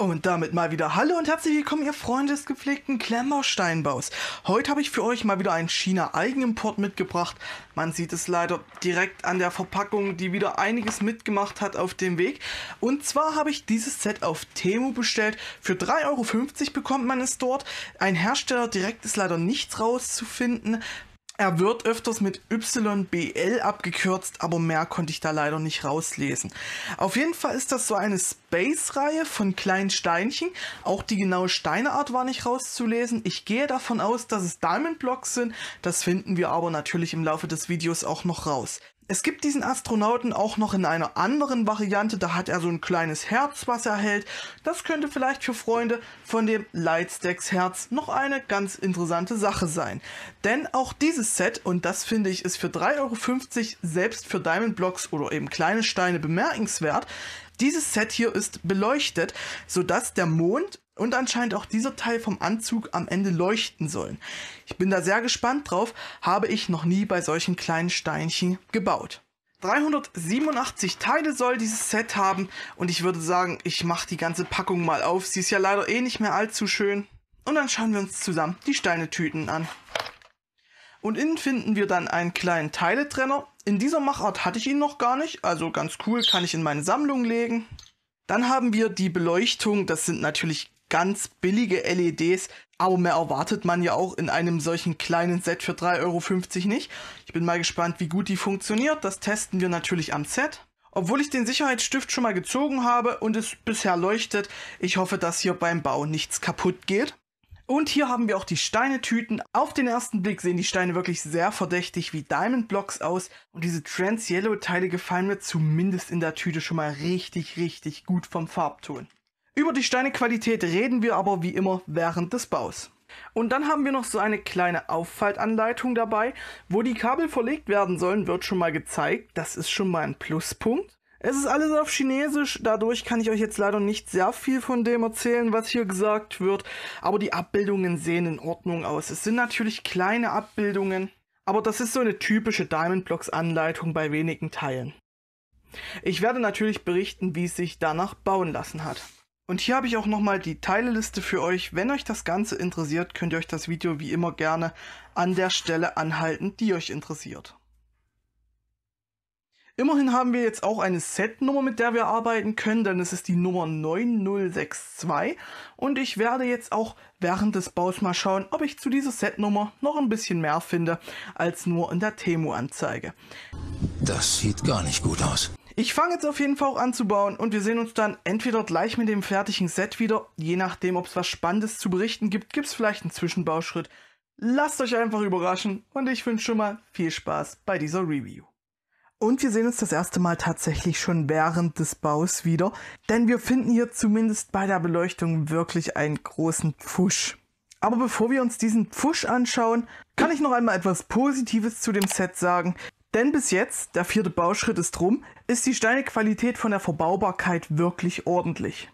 Und damit mal wieder Hallo und herzlich willkommen, ihr Freunde des gepflegten Klemmersteinbaus. Heute habe ich für euch mal wieder einen China-Eigenimport mitgebracht. Man sieht es leider direkt an der Verpackung, die wieder einiges mitgemacht hat auf dem Weg. Und zwar habe ich dieses Set auf Temu bestellt. Für 3,50 Euro bekommt man es dort. Ein Hersteller direkt ist leider nichts rauszufinden. Er wird öfters mit YBL abgekürzt, aber mehr konnte ich da leider nicht rauslesen. Auf jeden Fall ist das so eine Space-Reihe von kleinen Steinchen. Auch die genaue Steineart war nicht rauszulesen. Ich gehe davon aus, dass es Diamond Blocks sind. Das finden wir aber natürlich im Laufe des Videos auch noch raus. Es gibt diesen Astronauten auch noch in einer anderen Variante, da hat er so ein kleines Herz, was er hält. Das könnte vielleicht für Freunde von dem Lightstacks Herz noch eine ganz interessante Sache sein. Denn auch dieses Set, und das finde ich ist für 3,50 Euro selbst für Diamond Blocks oder eben kleine Steine bemerkenswert, dieses Set hier ist beleuchtet, sodass der Mond und anscheinend auch dieser Teil vom Anzug am Ende leuchten sollen. Ich bin da sehr gespannt drauf, habe ich noch nie bei solchen kleinen Steinchen gebaut. 387 Teile soll dieses Set haben und ich würde sagen, ich mache die ganze Packung mal auf. Sie ist ja leider eh nicht mehr allzu schön. Und dann schauen wir uns zusammen die Steinetüten an. Und innen finden wir dann einen kleinen Teiletrenner in dieser Machart hatte ich ihn noch gar nicht, also ganz cool, kann ich in meine Sammlung legen. Dann haben wir die Beleuchtung, das sind natürlich ganz billige LEDs, aber mehr erwartet man ja auch in einem solchen kleinen Set für 3,50 Euro nicht. Ich bin mal gespannt, wie gut die funktioniert, das testen wir natürlich am Set. Obwohl ich den Sicherheitsstift schon mal gezogen habe und es bisher leuchtet, ich hoffe, dass hier beim Bau nichts kaputt geht. Und hier haben wir auch die Steinetüten. Auf den ersten Blick sehen die Steine wirklich sehr verdächtig wie Diamond Blocks aus und diese Trans Yellow Teile gefallen mir zumindest in der Tüte schon mal richtig, richtig gut vom Farbton. Über die Steinequalität reden wir aber wie immer während des Baus. Und dann haben wir noch so eine kleine Auffaltanleitung dabei. Wo die Kabel verlegt werden sollen, wird schon mal gezeigt. Das ist schon mal ein Pluspunkt. Es ist alles auf Chinesisch, dadurch kann ich euch jetzt leider nicht sehr viel von dem erzählen, was hier gesagt wird, aber die Abbildungen sehen in Ordnung aus. Es sind natürlich kleine Abbildungen, aber das ist so eine typische Diamond Blocks Anleitung bei wenigen Teilen. Ich werde natürlich berichten, wie es sich danach bauen lassen hat. Und hier habe ich auch nochmal die Teileliste für euch. Wenn euch das Ganze interessiert, könnt ihr euch das Video wie immer gerne an der Stelle anhalten, die euch interessiert. Immerhin haben wir jetzt auch eine Set-Nummer, mit der wir arbeiten können, denn es ist die Nummer 9062 und ich werde jetzt auch während des Baus mal schauen, ob ich zu dieser Set-Nummer noch ein bisschen mehr finde, als nur in der Temu-Anzeige. Das sieht gar nicht gut aus. Ich fange jetzt auf jeden Fall auch an zu bauen und wir sehen uns dann entweder gleich mit dem fertigen Set wieder, je nachdem ob es was Spannendes zu berichten gibt, gibt es vielleicht einen Zwischenbauschritt. Lasst euch einfach überraschen und ich wünsche schon mal viel Spaß bei dieser Review. Und wir sehen uns das erste Mal tatsächlich schon während des Baus wieder, denn wir finden hier zumindest bei der Beleuchtung wirklich einen großen Pfusch. Aber bevor wir uns diesen Pfusch anschauen, kann ich noch einmal etwas Positives zu dem Set sagen. Denn bis jetzt, der vierte Bauschritt ist rum, ist die Steinequalität von der Verbaubarkeit wirklich ordentlich.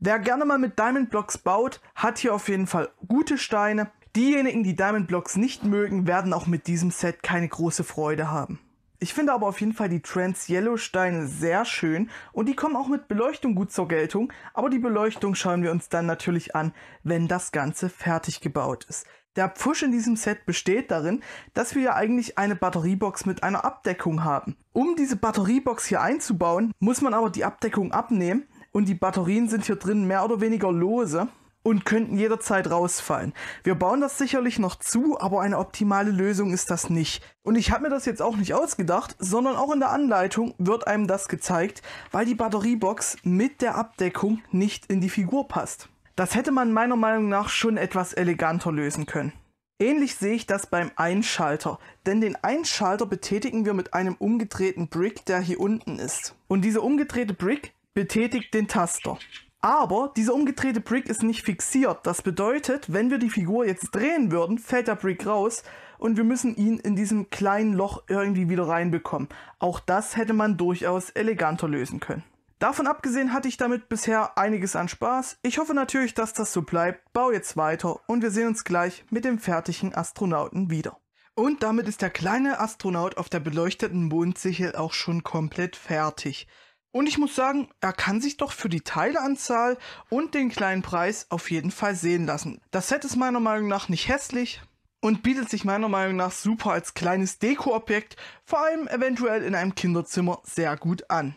Wer gerne mal mit Diamond Blocks baut, hat hier auf jeden Fall gute Steine. Diejenigen, die Diamond Blocks nicht mögen, werden auch mit diesem Set keine große Freude haben. Ich finde aber auf jeden Fall die Trans-Yellow-Steine sehr schön und die kommen auch mit Beleuchtung gut zur Geltung, aber die Beleuchtung schauen wir uns dann natürlich an, wenn das Ganze fertig gebaut ist. Der Pfusch in diesem Set besteht darin, dass wir ja eigentlich eine Batteriebox mit einer Abdeckung haben. Um diese Batteriebox hier einzubauen, muss man aber die Abdeckung abnehmen und die Batterien sind hier drin mehr oder weniger lose und könnten jederzeit rausfallen. Wir bauen das sicherlich noch zu, aber eine optimale Lösung ist das nicht. Und ich habe mir das jetzt auch nicht ausgedacht, sondern auch in der Anleitung wird einem das gezeigt, weil die Batteriebox mit der Abdeckung nicht in die Figur passt. Das hätte man meiner Meinung nach schon etwas eleganter lösen können. Ähnlich sehe ich das beim Einschalter, denn den Einschalter betätigen wir mit einem umgedrehten Brick, der hier unten ist. Und dieser umgedrehte Brick betätigt den Taster. Aber dieser umgedrehte Brick ist nicht fixiert. Das bedeutet, wenn wir die Figur jetzt drehen würden, fällt der Brick raus und wir müssen ihn in diesem kleinen Loch irgendwie wieder reinbekommen. Auch das hätte man durchaus eleganter lösen können. Davon abgesehen hatte ich damit bisher einiges an Spaß. Ich hoffe natürlich, dass das so bleibt. Bau jetzt weiter und wir sehen uns gleich mit dem fertigen Astronauten wieder. Und damit ist der kleine Astronaut auf der beleuchteten Mondsichel auch schon komplett fertig. Und ich muss sagen, er kann sich doch für die Teileanzahl und den kleinen Preis auf jeden Fall sehen lassen. Das Set ist meiner Meinung nach nicht hässlich und bietet sich meiner Meinung nach super als kleines Dekoobjekt, vor allem eventuell in einem Kinderzimmer, sehr gut an.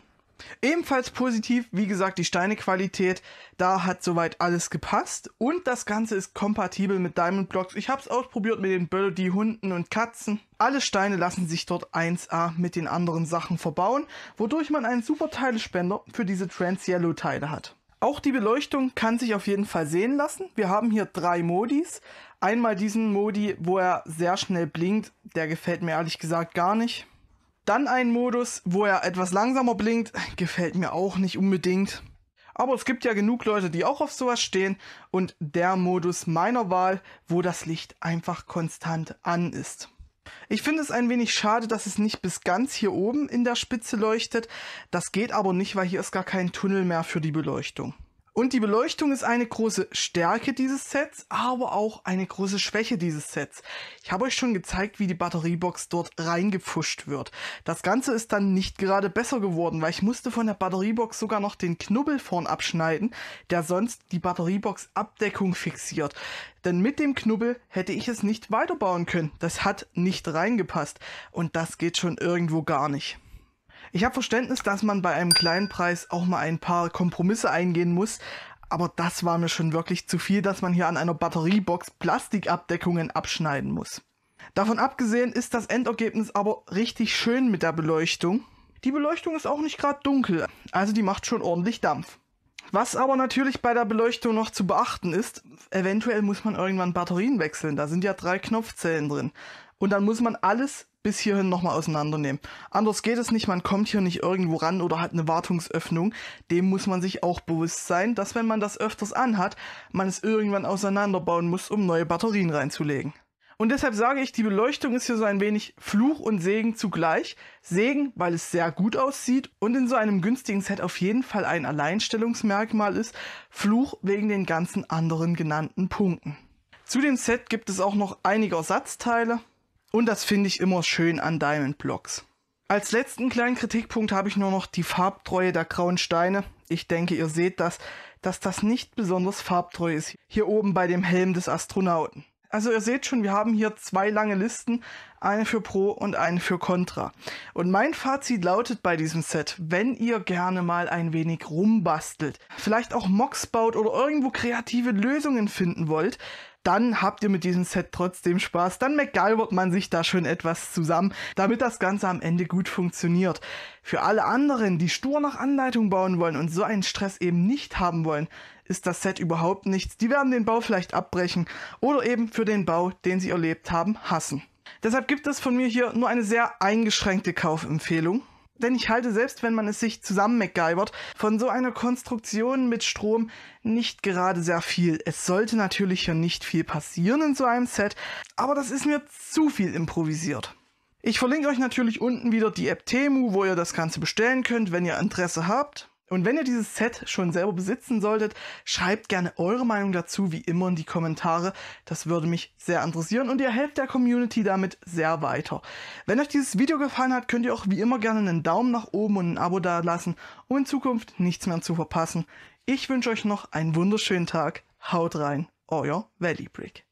Ebenfalls positiv, wie gesagt, die Steinequalität. Da hat soweit alles gepasst. Und das Ganze ist kompatibel mit Diamond Blocks. Ich habe es ausprobiert mit den Böller, die Hunden und Katzen. Alle Steine lassen sich dort 1A mit den anderen Sachen verbauen, wodurch man einen super Teilespender für diese Trans Yellow Teile hat. Auch die Beleuchtung kann sich auf jeden Fall sehen lassen. Wir haben hier drei Modis. Einmal diesen Modi, wo er sehr schnell blinkt. Der gefällt mir ehrlich gesagt gar nicht. Dann ein Modus, wo er etwas langsamer blinkt, gefällt mir auch nicht unbedingt. Aber es gibt ja genug Leute, die auch auf sowas stehen und der Modus meiner Wahl, wo das Licht einfach konstant an ist. Ich finde es ein wenig schade, dass es nicht bis ganz hier oben in der Spitze leuchtet. Das geht aber nicht, weil hier ist gar kein Tunnel mehr für die Beleuchtung. Und die Beleuchtung ist eine große Stärke dieses Sets, aber auch eine große Schwäche dieses Sets. Ich habe euch schon gezeigt, wie die Batteriebox dort reingepfuscht wird. Das Ganze ist dann nicht gerade besser geworden, weil ich musste von der Batteriebox sogar noch den Knubbel vorn abschneiden, der sonst die Batteriebox-Abdeckung fixiert. Denn mit dem Knubbel hätte ich es nicht weiterbauen können. Das hat nicht reingepasst. Und das geht schon irgendwo gar nicht. Ich habe Verständnis, dass man bei einem kleinen Preis auch mal ein paar Kompromisse eingehen muss, aber das war mir schon wirklich zu viel, dass man hier an einer Batteriebox Plastikabdeckungen abschneiden muss. Davon abgesehen ist das Endergebnis aber richtig schön mit der Beleuchtung. Die Beleuchtung ist auch nicht gerade dunkel, also die macht schon ordentlich Dampf. Was aber natürlich bei der Beleuchtung noch zu beachten ist, eventuell muss man irgendwann Batterien wechseln, da sind ja drei Knopfzellen drin. Und dann muss man alles bis hierhin nochmal auseinandernehmen. Anders geht es nicht, man kommt hier nicht irgendwo ran oder hat eine Wartungsöffnung. Dem muss man sich auch bewusst sein, dass wenn man das öfters anhat, man es irgendwann auseinanderbauen muss, um neue Batterien reinzulegen. Und deshalb sage ich, die Beleuchtung ist hier so ein wenig Fluch und Segen zugleich. Segen, weil es sehr gut aussieht und in so einem günstigen Set auf jeden Fall ein Alleinstellungsmerkmal ist. Fluch wegen den ganzen anderen genannten Punkten. Zu dem Set gibt es auch noch einige Ersatzteile. Und das finde ich immer schön an Diamond Blocks. Als letzten kleinen Kritikpunkt habe ich nur noch die Farbtreue der grauen Steine. Ich denke, ihr seht das, dass das nicht besonders farbtreu ist. Hier oben bei dem Helm des Astronauten. Also ihr seht schon, wir haben hier zwei lange Listen, eine für Pro und eine für Contra. Und mein Fazit lautet bei diesem Set, wenn ihr gerne mal ein wenig rumbastelt, vielleicht auch Mocks baut oder irgendwo kreative Lösungen finden wollt, dann habt ihr mit diesem Set trotzdem Spaß. Dann McGalbert man sich da schon etwas zusammen, damit das Ganze am Ende gut funktioniert. Für alle anderen, die stur nach Anleitung bauen wollen und so einen Stress eben nicht haben wollen, ist das Set überhaupt nichts. Die werden den Bau vielleicht abbrechen oder eben für den Bau, den sie erlebt haben, hassen. Deshalb gibt es von mir hier nur eine sehr eingeschränkte Kaufempfehlung. Denn ich halte, selbst wenn man es sich zusammen MacGyvert, von so einer Konstruktion mit Strom nicht gerade sehr viel. Es sollte natürlich ja nicht viel passieren in so einem Set, aber das ist mir zu viel improvisiert. Ich verlinke euch natürlich unten wieder die App Temu, wo ihr das Ganze bestellen könnt, wenn ihr Interesse habt. Und wenn ihr dieses Set schon selber besitzen solltet, schreibt gerne eure Meinung dazu wie immer in die Kommentare. Das würde mich sehr interessieren und ihr helft der Community damit sehr weiter. Wenn euch dieses Video gefallen hat, könnt ihr auch wie immer gerne einen Daumen nach oben und ein Abo dalassen, um in Zukunft nichts mehr zu verpassen. Ich wünsche euch noch einen wunderschönen Tag. Haut rein, euer Valley Brick.